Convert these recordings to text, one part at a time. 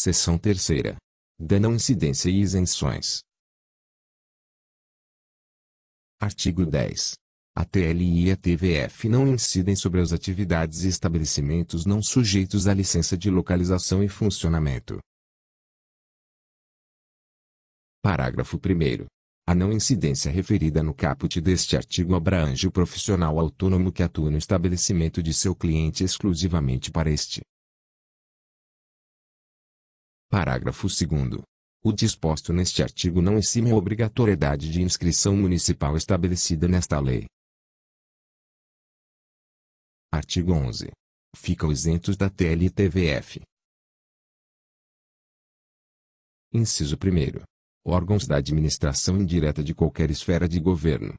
Seção terceira. Da não incidência e isenções. Artigo 10. A TLI e a TVF não incidem sobre as atividades e estabelecimentos não sujeitos à licença de localização e funcionamento. Parágrafo 1. A não incidência referida no caput deste artigo abrange o profissional autônomo que atua no estabelecimento de seu cliente exclusivamente para este, Parágrafo 2 o disposto neste artigo não exime a obrigatoriedade de inscrição municipal estabelecida nesta lei. Artigo 11. Ficam isentos da TLTVF. Inciso 1. Órgãos da administração indireta de qualquer esfera de governo.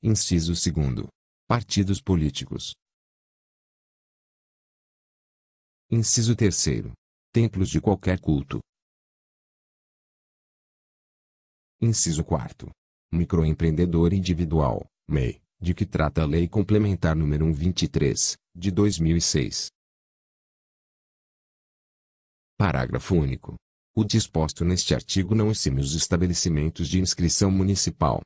Inciso 2. Partidos políticos, Inciso terceiro. Templos de qualquer culto. Inciso quarto. Microempreendedor individual, MEI, de que trata a Lei Complementar nº 123, de 2006. Parágrafo único. O disposto neste artigo não exime os estabelecimentos de inscrição municipal,